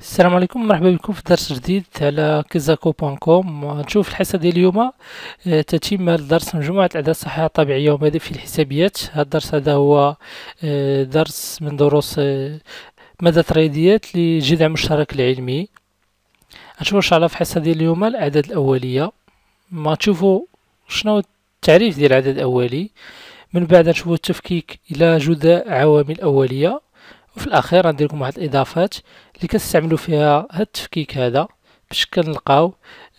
السلام عليكم مرحبا بكم في درس جديد على كيزاكو بوان كوم نشوف الحصه ديال اليوم آه، تتم الدرس مجموعه الاعداد الصحيه الطبيعيه وماذا في الحسابيات هذا الدرس هذا هو آه، درس من دروس آه، ماده الرياضيات لجذع مشترك العلمي نشوف ان شاء الله في الحصه ديال اليوم الاعداد الاوليه ما تشوفوا شنو التعريف ديال العدد الاولي من بعد نشوفو التفكيك إلى جدى عوامل أولية وفي الأخير غندير لكم واحد الإضافات اللي كنستعملو فيها هاد التفكيك هذا باش كنلقاو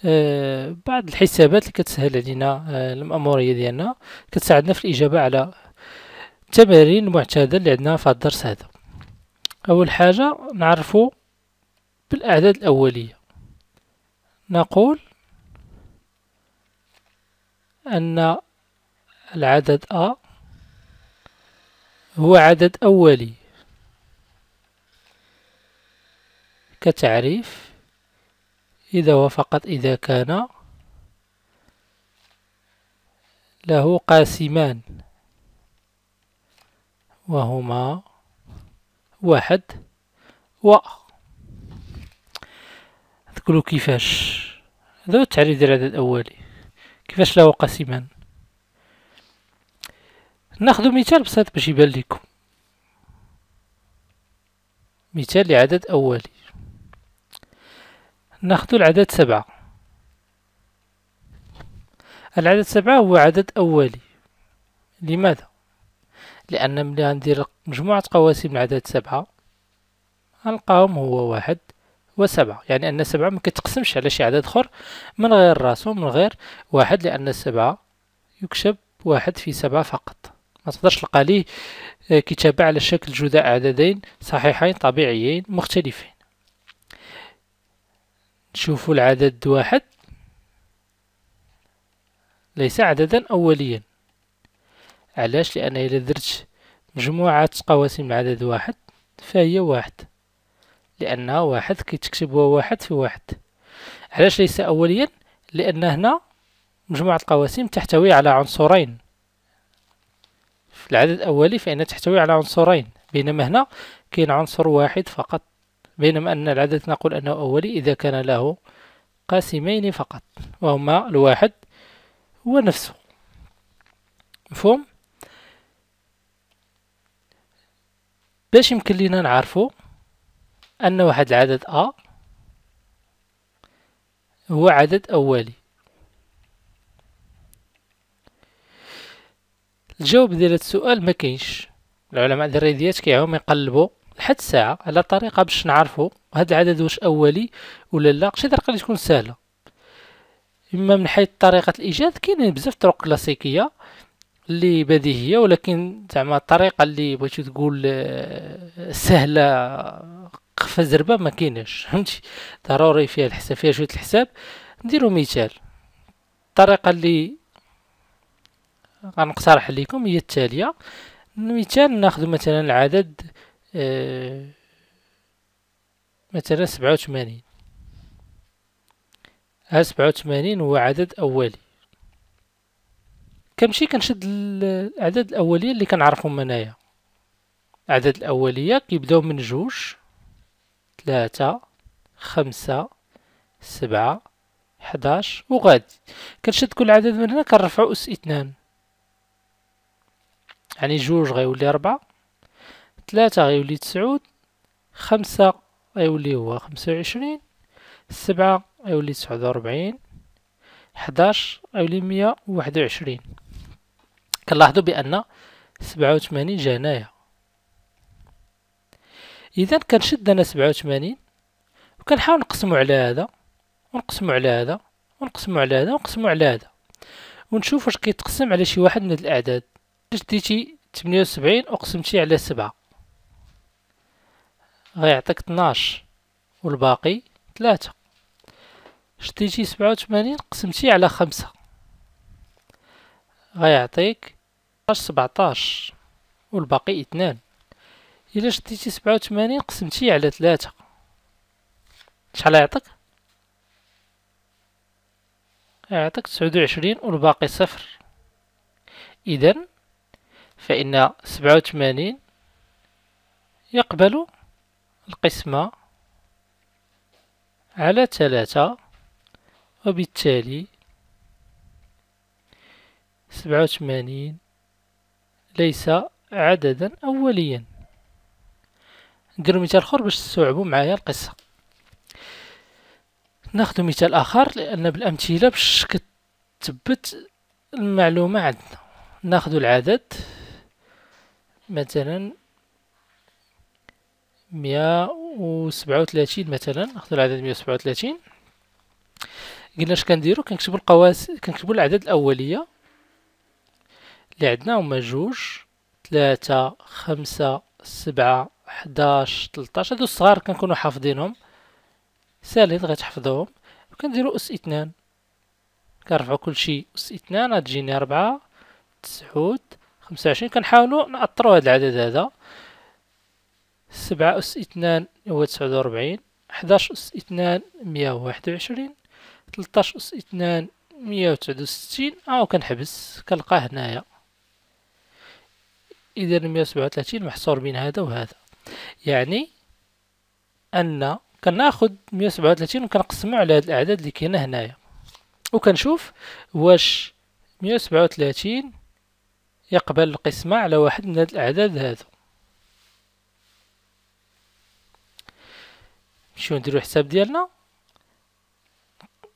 آه، بعض الحسابات اللي كتسهل علينا آه، المأمورية ديالنا كتساعدنا في الإجابة على التمارين المعتادة اللي عندنا في الدرس هذا أول حاجة نعرفو بالأعداد الأولية نقول أن العدد أ هو عدد أولي كتعريف إذا وفقط إذا كان له قاسمان وهما واحد و تقولوا كيفاش هذا هو التعريف ديال العدد الأولي كيفاش لاو قسما ناخذ مثال بسيط باش يبان لكم مثال لعدد أولي ناخذ العدد سبعة العدد سبعة هو عدد أولي لماذا؟ لأن ملي غندير مجموعة قواسم العدد سبعة غنلقاهم هو واحد وسبعة يعني أن سبعة ما كتقسمش على شي عدد آخر من غير راسو من غير واحد لأن سبعة يكتب واحد في سبعة فقط ما تقدرش تلقى ليه آه، كتابة على شكل جداء عددين صحيحين طبيعيين مختلفين نشوفوا العدد واحد ليس عددا أوليا علاش لأن إذا درت مجموعة قواسم العدد واحد فهي واحد لان واحد كيتكتب هو واحد في واحد علاش ليس أوليا لأن هنا مجموعة القواسم تحتوي على عنصرين في العدد الأولي فإنها تحتوي على عنصرين بينما هنا كاين عنصر واحد فقط بينما أن العدد نقول أنه أولي إذا كان له قاسمين فقط وهما الواحد هو نفسه مفهوم باش يمكن لينا نعرفو أن واحد العدد أ هو عدد أولي الجواب ديال هاد السؤال ما كاينش العلماء الرياضيات كيعاونوا يقلبوا لحد الساعه على طريقه باش نعرفوا هذا العدد واش اولي ولا لا شي طريقه اللي تكون سهله اما من حيث طريقه الايجاد كاينين بزاف طرق كلاسيكيه اللي بديهيه ولكن زعما الطريقه اللي بغيتي تقول آه، سهله في الزربه ما كاينش فهمتي ضروري فيها الحساب فيها شويه الحساب نديرو مثال الطريقه اللي غنقترح لكم هي التاليه مثال ناخذ مثلا العدد آه، مثلا سبعة ها سبعة هو عدد أولي كنمشي كنشد الأعداد الأولية اللي كنعرفهم أنايا الأعداد الأولية كيبداو من جوج ثلاثة خمسة سبعة حداش وغادي كنشد كل عدد من هنا كنرفعو أس اثنان يعني جوج غيولي ربعة ثلاثة غيولي تسعود خمسة غيولي هو خمسة وعشرين سبعة غيولي تسعود وربعين حداش غيولي مية وواحد وعشرين كنلاحظو بأن سبعة وثمانين جا هنايا اذا كنشد انا 87 وكنحاول نقسمو على هذا ونقسمو على هذا ونقسمو على هذا ونقسمو على هذا ونشوف واش كيتقسم على شي واحد من هاد الاعداد اش ديتي 78 وقسمتي على 7 غيعطيك 12 والباقي 3 شديتي 87 قسمتي على 5 غيعطيك 17 والباقي 2 الا شديتي سبعة وثمانين قسمتيه على ثلاثة شحال يعطيك يعطيك تسعود وعشرين والباقي صفر اذا فان سبعة وثمانين يقبل القسمة على ثلاثة وبالتالي سبعة وثمانين ليس عددا أوليا نديرو مثال اخر باش تستوعبوا معايا القصه ناخذ مثال اخر لان بالامثله باش كتثبت المعلومه عندنا ناخذ العدد مثلا مية وسبعة وثلاثين مثلا ناخذ العدد مية وسبعة وثلاثين قلنا اش كنديرو كنكتبو القواس كنكتبو الاعداد الاوليه اللي عندنا هما جوج ثلاثة خمسة سبعة 11 13 هادو الصغار كنكونوا حافظينهم ساليت غتحفظوهم وكنديروا اس اثنان كنرفعوا كلشي اس اثنان غتجيني 4 تسعود 25 كنحاولوا نأطروا هاد العدد هذا 7 أس اثنان هو 49 11 أس 2 121 13 أس 2 169 أو كنحبس كنلقى هنايا إذا 137 محصور بين هذا وهذا يعني ان كناخذ 137 وكنقسمو على هاد الاعداد اللي كاينه هنايا وكنشوف واش 137 يقبل القسمة على واحد من هذه الاعداد هذو نمشيو نديرو الحساب ديالنا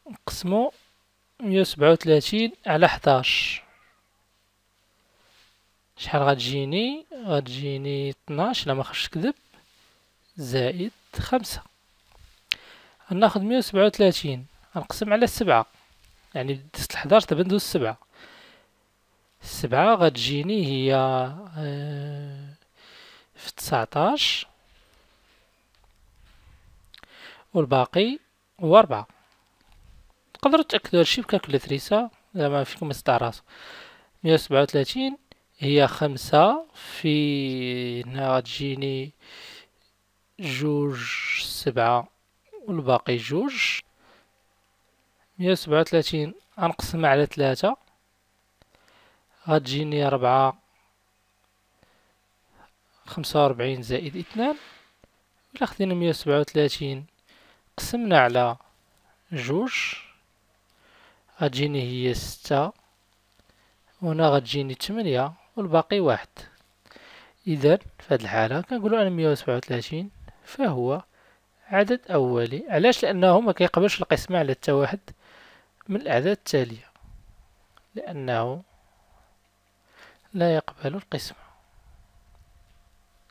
نقسمو 137 على 11 شحال غتجيني غتجيني 12 لا خرجت كذب زائد خمسة غناخد مية وسبعة وثلاثين غنقسم على سبعة يعني دست 11 دابا ندوز سبعة سبعة غتجيني هي آه، في 19 والباقي هو ربعة تقدروا تأكدوا هادشي بكالكولاتريسة زعما فيكم استعراض 137 مية وسبعة وثلاثين هي خمسة في هنا غتجيني جوج سبعة والباقي جوج مية سبعة وثلاثين غنقسمها على ثلاثة غتجيني ربعة خمسة وربعين زائد اثنان إلا خدينا مية سبعة وثلاثين قسمنا على جوج غتجيني هي ستة وهنا غتجيني تمنية والباقي واحد إذا في هذه الحالة كنقولوا أن مية فهو عدد أولي علاش لأنه ما كيقبلش القسمة على التواحد من الأعداد التالية لأنه لا يقبل القسمة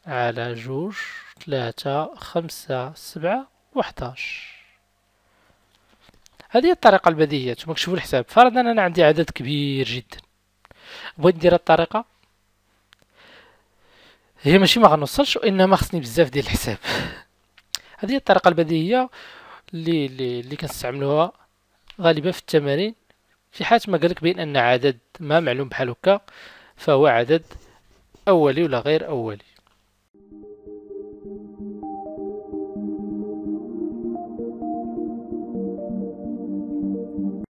على جوج ثلاثة خمسة سبعة وحداش هذه الطريقة البديهية تشوفوا الحساب فرضا أنا عندي عدد كبير جدا بغيت ندير الطريقه هي ماشي ما غنوصلش وانما خصني بزاف ديال الحساب هذه الطريقه البديهيه اللي اللي, اللي كنستعملوها غالبا في التمارين في حالة ما قالك بين ان عدد ما معلوم بحال هكا فهو عدد اولي ولا غير اولي